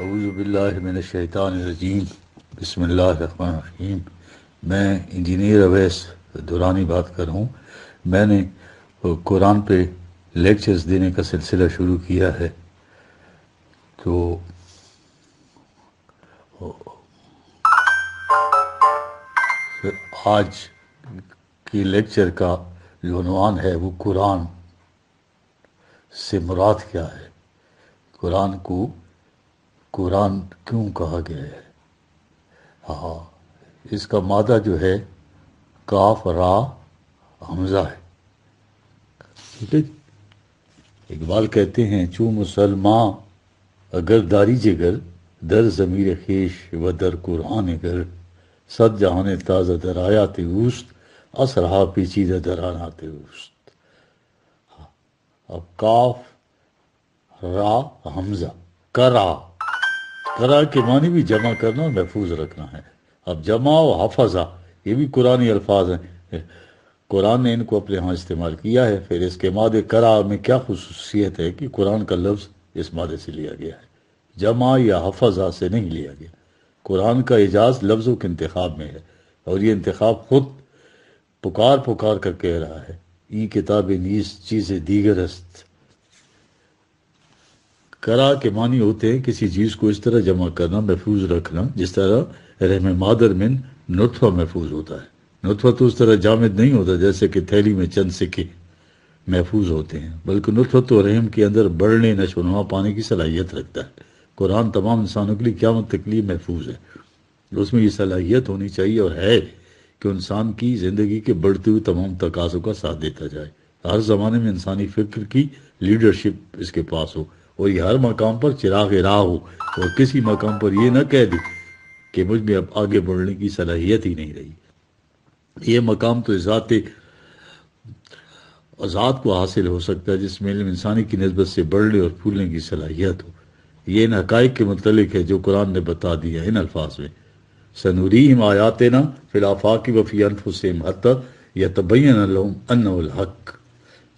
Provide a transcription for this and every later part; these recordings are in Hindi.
अवज़बिल्लिनशैतानरजीम बसमीम मैं इंजीनियर अवैस दुरानी बात कर रहा हूँ मैंने कुरान पर लेक्चर्स देने का सिलसिला शुरू किया है तो आज की लेक्चर का जो अनुमान है वो कुरान से मुराद क्या है कुरान को कुरान क्यों कहा गया है हाँ इसका मादा जो है काफ रा हमजा है ठीक है इकबाल कहते हैं चू मुसलमान अगर दारी जगर दर ज़मीर खेश व दर कुरान गर सद जहान ताज़ा दरायात उस्त असरहा पेचीदा दरानात उस्त हाँ, अब काफ रा हमजा करा करार के मानी भी जमा करना और महफूज रखना है अब जमा और हफजा ये भी कुरानी अल्फाज हैं कुरान ने इनको अपने यहाँ इस्तेमाल किया है फिर इसके माद करार में क्या खसूसियत है कि कुरान का लफ्ज़ इस मादे से लिया गया है जमा या हफजा से नहीं लिया गया कुरान का एजाज लफ्ज़ों के इंतखब में है और ये इंतखब खुद पुकार पुकार कर कह रहा है ई किताबें नीस चीज़ें दीगर हस्त करा के मानी होते हैं किसी चीज़ को इस तरह जमा करना महफूज रखना जिस तरह रहम मादर में नुतवा महफूज होता है नुतवा तो उस तरह जामिद नहीं होता जैसे कि थैली में चंद सिक्के महफूज होते हैं बल्कि नुतवा तो रहम के अंदर बढ़ने नशोनुमा पाने की सलाहियत रखता है कुरान तमाम इंसानों के लिए क्या तक लिए महफूज है उसमें ये सलाहियत होनी चाहिए और है कि इंसान की ज़िंदगी के बढ़ते हुए तमाम तकाजों का साथ देता जाए हर ज़माने में इंसानी फिक्र की लीडरशिप इसके पास हो और ये हर मकाम पर चिराग राह हो और किसी मकाम पर यह ना कह दे कि मुझ में अब आगे बढ़ने की सलाहियत ही नहीं रही ये मकाम तो ज़ाते आज़ाद को हासिल हो सकता है जिसमें इंसानी की नस्बत से बढ़ने और फूलने की सलाहियत हो ये इन हक़ के मतलब है जो कुरान ने बता दिया इन अल्फाज में सनूरी आयात ना की वफ़ी अनफुसम हती या तबैन हक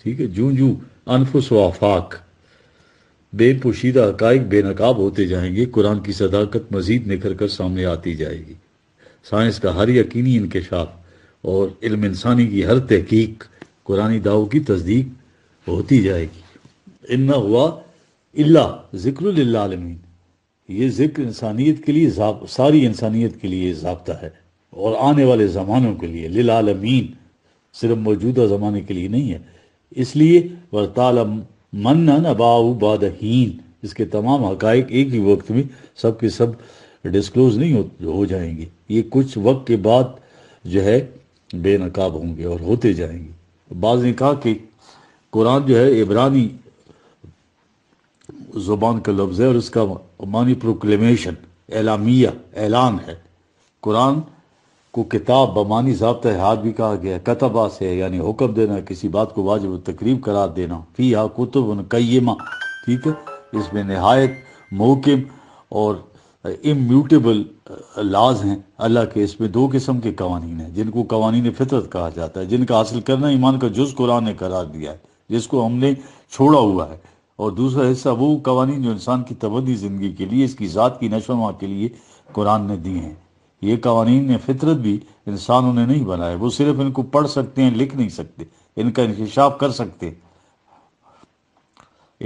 ठीक है जूं जू अनफुस वाफाक बेपोशीदा हकाइक बेनकाब होते जाएंगे कुरान की सदाकत मजीद निखर कर सामने आती जाएगी साइंस का हर यकीनी इंकशाफ और इल्म इंसानी की हर तहकीक कुरानी दाव की तस्दीक होती जाएगी इन्ना हुआ इल्ला ज़िक्रमीन ये ज़िक्र इंसानियत के लिए सारी इंसानियत के लिए जबता है और आने वाले ज़मानों के लिए लिलामीन सिर्फ मौजूदा ज़माने के लिए नहीं है इसलिए वरतालम मनन अबाउबादहीन इसके तमाम हक़ एक ही वक्त में सब के सब डिस्क्लोज नहीं हो, हो जाएंगे ये कुछ वक्त के बाद जो है बेनकाब होंगे और होते जाएंगे बाज ने कहा कि कुरान जो है इब्रानी ज़ुबान का लफ्ज़ है और इसका मानी प्रोक्लेमेशन एलामिया ऐलान है कुरान को किताब बमानी जबत हाथ भी कहा गया कतबा से यानी हुक्म देना किसी बात को वाजिब तकरीब करार देना फ़ी हा कुतुब कैमा ठीक है इसमें नहायत मोहकम और इम्यूटेबल लाज हैं अल्लाह के इसमें दो किस्म के कवानीन हैं जिनको कवानीन फितरत कहा जाता है जिनका हासिल करना ईमान का जुज़ कुरान ने करार दिया है जिसको हमने छोड़ा हुआ है और दूसरा हिस्सा वो कवानीन जो इंसान की तबदी ज़िंदगी के लिए इसकी ज़ात की नशोमा के लिए कुरान ने दिए हैं ये कवानीन फितरत भी इंसानों ने नहीं बनाए वो सिर्फ इनको पढ़ सकते हैं लिख नहीं सकते इनका इंकशाफ कर सकते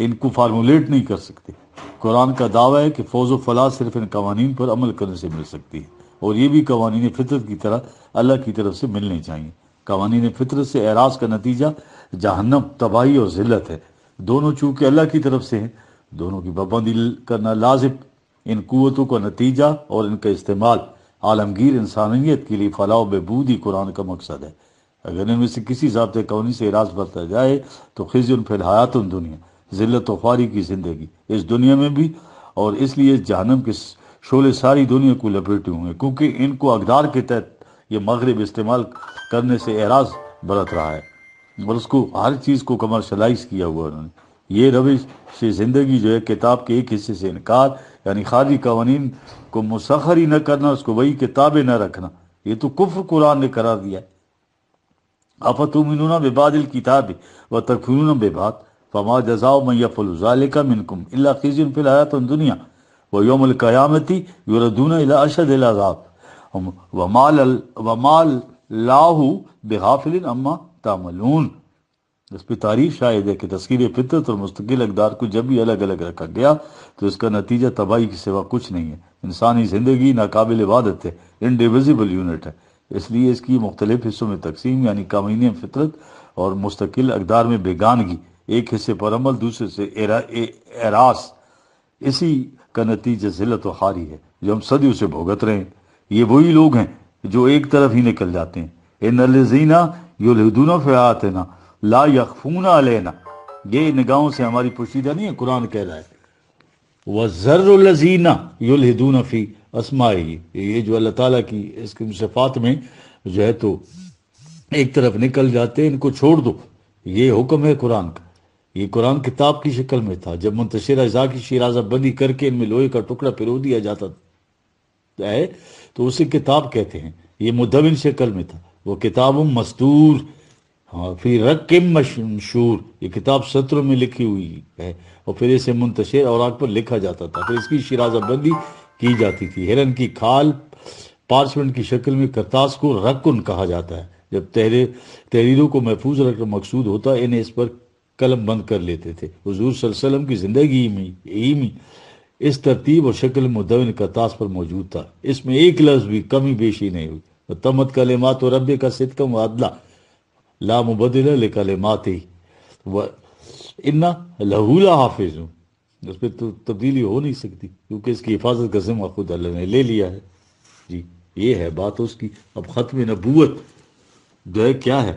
इनको फार्मूलेट नहीं कर सकते कुरान का दावा है कि फौज व फलाह सिर्फ इन कवानीन पर अमल करने से मिल सकती है और ये भी कवानीन फितरत की तरह अल्लाह की तरफ से मिलने चाहिए कवानीन फितरत से एराज का नतीजा जहन्नम तबाही और जिल्लत है दोनों चूँकि अल्लाह की तरफ से हैं दोनों की पाबंदी करना लाजिब इन कुतों का नतीजा और इनका इस्तेमाल आलमगीर इंसानियत के लिए फलाह बहबूद ही कुरान का मकसद है अगर इनमें से किसी जब कौनी से इराज बरता जाए तो खिजुन फिलहायात दुनिया जिल्लत वारी की ज़िंदगी इस दुनिया में भी और इसलिए इस जहनम के शोले सारी दुनिया को लपेटे हुए हैं क्योंकि इनको अकदार के तहत ये मगरब इस्तेमाल करने से एराज बरत रहा है और उसको हर चीज़ को कमर्शलाइज किया हुआ उन्होंने ये रविश से ज़िंदगी जो है किताब के एक हिस्से से इनकार यानी खाली कवानीन को मुसखर ही न करना उसको वही किताबें न रखना ये तो कुफ्र कुरान ने करा दिया है अफ अफतुमिन बेबादिल किताब व तकफिन बेबाद फमा जजाओ मैफलजालिका मिनकुम अल्ला खिजिन फिल तुम दुनिया व योमल कयामती युरदून अला अशद अलाजाब वमाल वमाल लाहू बेहाफिल अम्मा तामलून इस पर तारीफ शायद है कि तस्कर फितरत और मुस्तकिल अकदार को जब भी अलग अलग रखा गया तो इसका नतीजा तबाही के सिवा कुछ नहीं है इंसानी ज़िंदगी नाकबिल वादत है इनडिविजिबल यूनिट है इसलिए इसकी मुख्तलिफ हिस्सों में तकसीम यानी कमीन फितरत और मुस्तकिल अकदार में बेगानगी एक हिस्से पर अमल दूसरे से एरास इसी का नतीजा जिलत व हारी है जो हम सदियों से भुगत रहे हैं ये वही लोग हैं जो एक तरफ ही निकल जाते हैं ए नलजीना यो लहदूना फ़यात है ना ला यखूना लेना ये निगाहों से हमारी पोशीदा नहीं है कुरान कह रहा है वह जर्रजीना युल हिदूनफी असमाई ये जो अल्लाह ताला की इसकी शफात में जो है तो एक तरफ निकल जाते इनको छोड़ दो ये हुक्म है कुरान का ये कुरान किताब की शक्ल में था जब मुंतशिर अजा की शिराजा बंदी करके इनमें लोहे का टुकड़ा पिरो दिया जाता है तो उसे किताब कहते हैं ये मुदबिन शक्ल में था वो किताब मस्तूर और फिर रकम मशहूर ये किताब सत्रों में लिखी हुई है और फिर इसे मुंतशर और आग पर लिखा जाता था फिर इसकी शराजाबंदी की जाती थी हिरन की खाल पार्चमेंट की शक्ल में करतास को रकुन कहा जाता है जब तहरे तहरीरों को महफूज रखना मकसूद होता इन्हें इस पर कलम बंद कर लेते थे हजूर वसल्लम की जिंदगी में ही इस तरतीब और शक्ल मुदविन करतास पर मौजूद था इसमें एक लफ्ज भी कमी बेशी नहीं हुई तो तमत कलेमात और रब का सिदकम वादला लिकल माती व इन्ना लहूला हाफिज हूँ उस पर तो तब्दीली हो नहीं सकती क्योंकि इसकी हिफाजत का जिम्मा खुद अल्लाह ने ले लिया है जी ये है बात उसकी अब ख़त्म नबूत जो है क्या है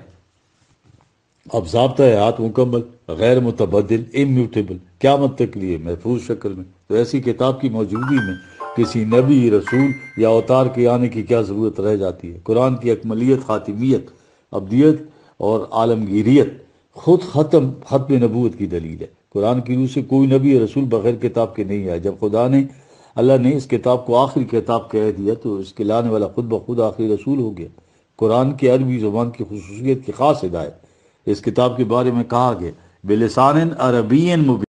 अब जबता है हाथ मुकम्मल गैर मुतबदल इम्यूटेबल क्या मत तक लिए महफूज शक्ल में तो ऐसी किताब की मौजूदगी में किसी नबी रसूल या अवतार के आने की क्या ज़रूरत रह जाती है कुरान की अकमलियत खातिमियत अबदियत और आलमगीरियत खुद ख़त्म ख़त्म नबूत की दलील है कुरान की रूह से कोई नबी रसूल बगैर किताब के नहीं आया जब खुदा ने अल्लाह ने इस किताब को आखिरी किताब कह दिया तो इसके लाने वाला खुद ब खुद आखिरी रसूल हो गया कुरान की अरबी ज़ुबान की खसूसियत की खास हिदायत इस किताब के बारे में कहा गया बेलसान अरबी मुबी